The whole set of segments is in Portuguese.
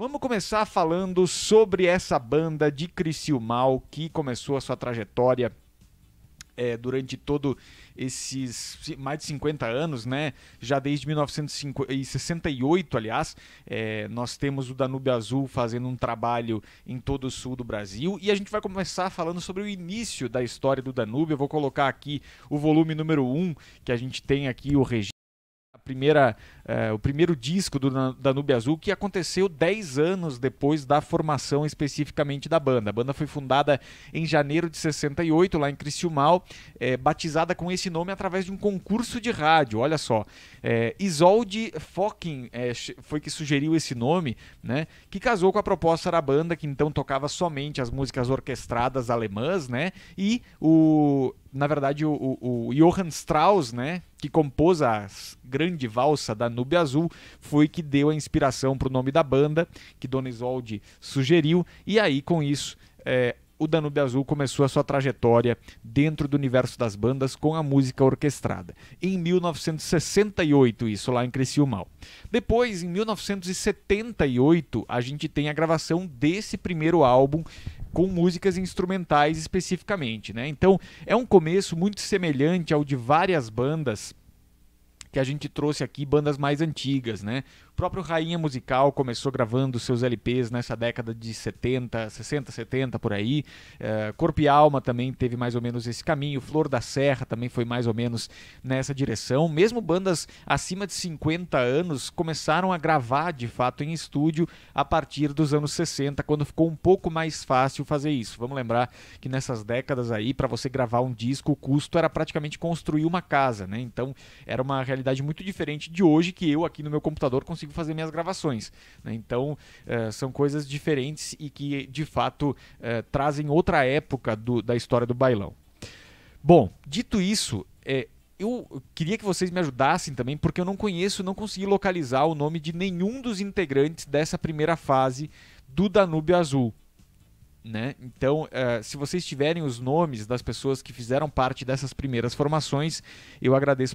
Vamos começar falando sobre essa banda de Mal que começou a sua trajetória é, durante todo esses mais de 50 anos, né? Já desde 1968, aliás, é, nós temos o Danúbio Azul fazendo um trabalho em todo o sul do Brasil e a gente vai começar falando sobre o início da história do Danúbio. Eu vou colocar aqui o volume número 1, um, que a gente tem aqui o registro primeira, eh, o primeiro disco do Danube Azul, que aconteceu 10 anos depois da formação especificamente da banda. A banda foi fundada em janeiro de 68, lá em Cristiumal, eh, batizada com esse nome através de um concurso de rádio. Olha só, eh, Isolde Focking eh, foi que sugeriu esse nome, né, que casou com a proposta da banda, que então tocava somente as músicas orquestradas alemãs, né, e o na verdade, o, o, o Johann Strauss, né, que compôs a grande valsa da Nube Azul, foi que deu a inspiração para o nome da banda, que Dona Isolde sugeriu, e aí com isso é, o Danube Azul começou a sua trajetória dentro do universo das bandas com a música orquestrada. Em 1968, isso lá em Criciúma. Depois, em 1978, a gente tem a gravação desse primeiro álbum com músicas instrumentais especificamente, né? Então é um começo muito semelhante ao de várias bandas que a gente trouxe aqui, bandas mais antigas, né? próprio Rainha Musical começou gravando seus LPs nessa década de 70, 60, 70 por aí. Eh, Corpo e Alma também teve mais ou menos esse caminho. Flor da Serra também foi mais ou menos nessa direção. Mesmo bandas acima de 50 anos começaram a gravar de fato em estúdio a partir dos anos 60, quando ficou um pouco mais fácil fazer isso. Vamos lembrar que nessas décadas aí, para você gravar um disco, o custo era praticamente construir uma casa, né? Então era uma realidade muito diferente de hoje que eu aqui no meu computador consigo consigo fazer minhas gravações. Né? Então, eh, são coisas diferentes e que, de fato, eh, trazem outra época do, da história do bailão. Bom, dito isso, é, eu queria que vocês me ajudassem também, porque eu não conheço, não consegui localizar o nome de nenhum dos integrantes dessa primeira fase do Danúbio Azul. Né? Então, uh, se vocês tiverem os nomes das pessoas que fizeram parte dessas primeiras formações, eu agradeço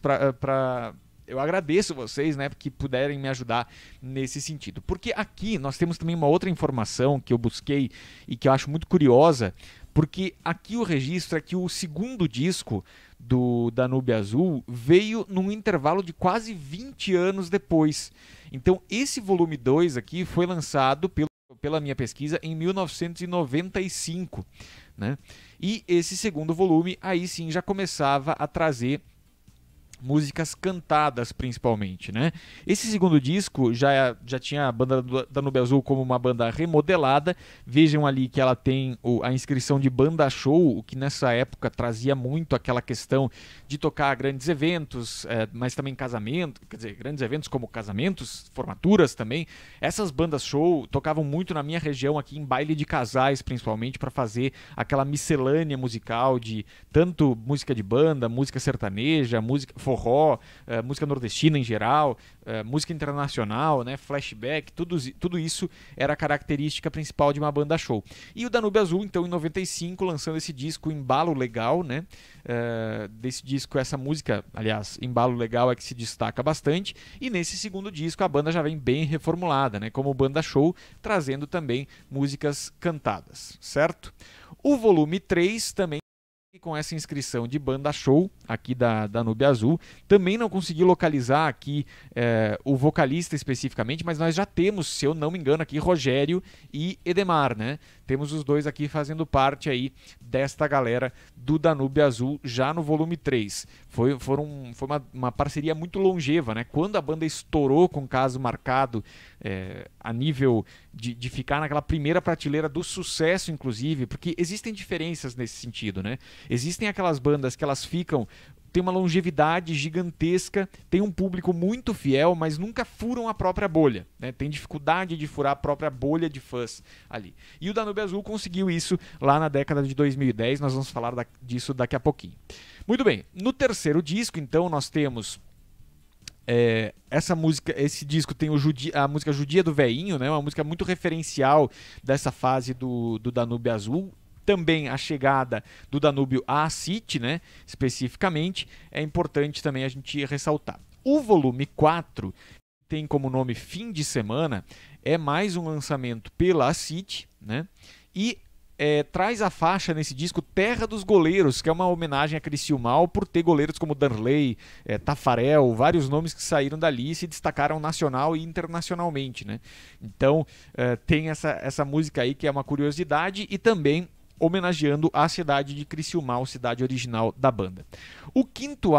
eu agradeço vocês, né, que puderem me ajudar nesse sentido. Porque aqui nós temos também uma outra informação que eu busquei e que eu acho muito curiosa, porque aqui o registro é que o segundo disco do Danube Azul veio num intervalo de quase 20 anos depois. Então, esse volume 2 aqui foi lançado pelo, pela minha pesquisa em 1995, né? E esse segundo volume aí sim já começava a trazer músicas cantadas principalmente, né? Esse segundo disco já, já tinha a banda da Nube Azul como uma banda remodelada. Vejam ali que ela tem a inscrição de banda show, o que nessa época trazia muito aquela questão de tocar grandes eventos, eh, mas também casamento, quer dizer, grandes eventos como casamentos, formaturas também. Essas bandas show tocavam muito na minha região aqui em baile de casais, principalmente para fazer aquela miscelânea musical de tanto música de banda, música sertaneja, música forró, uh, música nordestina em geral, uh, música internacional, né, flashback, tudo, tudo isso era a característica principal de uma banda show. E o Danube Azul, então, em 95, lançando esse disco Embalo Legal, né, uh, desse disco, essa música, aliás, Embalo Legal é que se destaca bastante, e nesse segundo disco a banda já vem bem reformulada, né, como banda show, trazendo também músicas cantadas, certo? O volume 3 também com essa inscrição de banda show aqui da, da Nube Azul. Também não consegui localizar aqui é, o vocalista especificamente, mas nós já temos, se eu não me engano, aqui Rogério e Edemar, né? Temos os dois aqui fazendo parte aí desta galera do Danube Azul já no volume 3. Foi, foram, foi uma, uma parceria muito longeva, né? Quando a banda estourou com caso marcado é, a nível de, de ficar naquela primeira prateleira do sucesso, inclusive, porque existem diferenças nesse sentido, né? Existem aquelas bandas que elas ficam tem uma longevidade gigantesca, tem um público muito fiel, mas nunca furam a própria bolha. Né? Tem dificuldade de furar a própria bolha de fãs ali. E o Danube Azul conseguiu isso lá na década de 2010, nós vamos falar da, disso daqui a pouquinho. Muito bem, no terceiro disco, então, nós temos é, essa música, esse disco tem judia, a música Judia do Veinho, né? Uma música muito referencial dessa fase do, do Danúbio Azul também a chegada do Danúbio à City, né, especificamente, é importante também a gente ressaltar. O volume 4, tem como nome Fim de Semana, é mais um lançamento pela City, né? E é, traz a faixa nesse disco Terra dos Goleiros, que é uma homenagem a Mal por ter goleiros como Darley, é, Tafarel, vários nomes que saíram dali e se destacaram nacional e internacionalmente, né? Então é, tem essa, essa música aí que é uma curiosidade e também homenageando a cidade de Criciúma, a cidade original da banda. O quinto